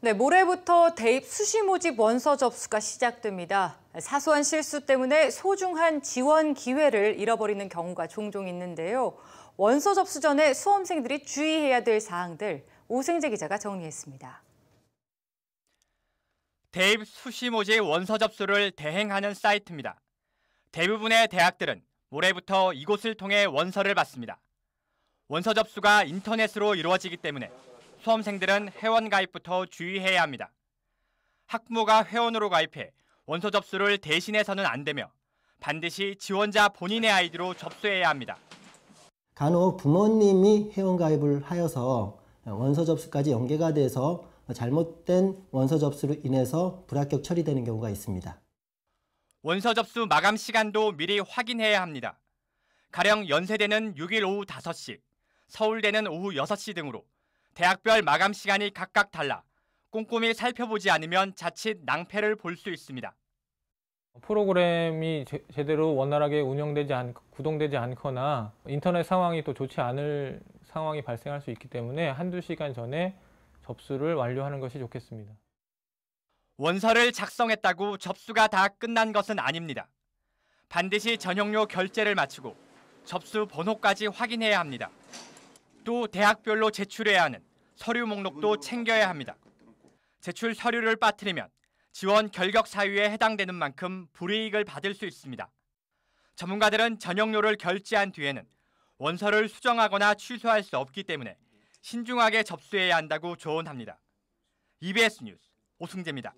네, 모레부터 대입 수시 모집 원서 접수가 시작됩니다. 사소한 실수 때문에 소중한 지원 기회를 잃어버리는 경우가 종종 있는데요. 원서 접수 전에 수험생들이 주의해야 될 사항들 오승재 기자가 정리했습니다. 대입 수시 모집 원서 접수를 대행하는 사이트입니다. 대부분의 대학들은 모레부터 이곳을 통해 원서를 받습니다. 원서 접수가 인터넷으로 이루어지기 때문에 수험생들은 회원 가입부터 주의해야 합니다. 학부모가 회원으로 가입해 원서 접수를 대신해서는 안 되며 반드시 지원자 본인의 아이디로 접수해야 합니다. 간혹 부모님이 회원 가입을 하여서 원서 접수까지 연계가 돼서 잘못된 원서 접수로 인해서 불합격 처리되는 경우가 있습니다. 원서 접수 마감 시간도 미리 확인해야 합니다. 가령 연세대는 6일 오후 5시, 서울대는 오후 6시 등으로 대학별 마감 시간이 각각 달라 꼼꼼히 살펴보지 않으면 자칫 낭패를 볼 수 있습니다. 프로그램이 제, 대로 원활하게 운영되지 않, 구동되지 않거나 인터넷 상황이 또 좋지 않을 상황이 발생할 수 있기 때문에 한두 시간 전에 접수를 완료하는 것이 좋겠습니다. 원서를 작성했다고 접수가 다 끝난 것은 아닙니다. 반드시 전용료 결제를 마치고 접수 번호까지 확인해야 합니다. 또 대학별로 제출해야 하는 서류 목록도 챙겨야 합니다. 제출 서류를 빠뜨리면 지원 결격 사유에 해당되는 만큼 불이익을 받을 수 있습니다. 전문가들은 전형료를 결제한 뒤에는 원서를 수정하거나 취소할 수 없기 때문에 신중하게 접수해야 한다고 조언합니다. EBS 뉴스 오승재입니다.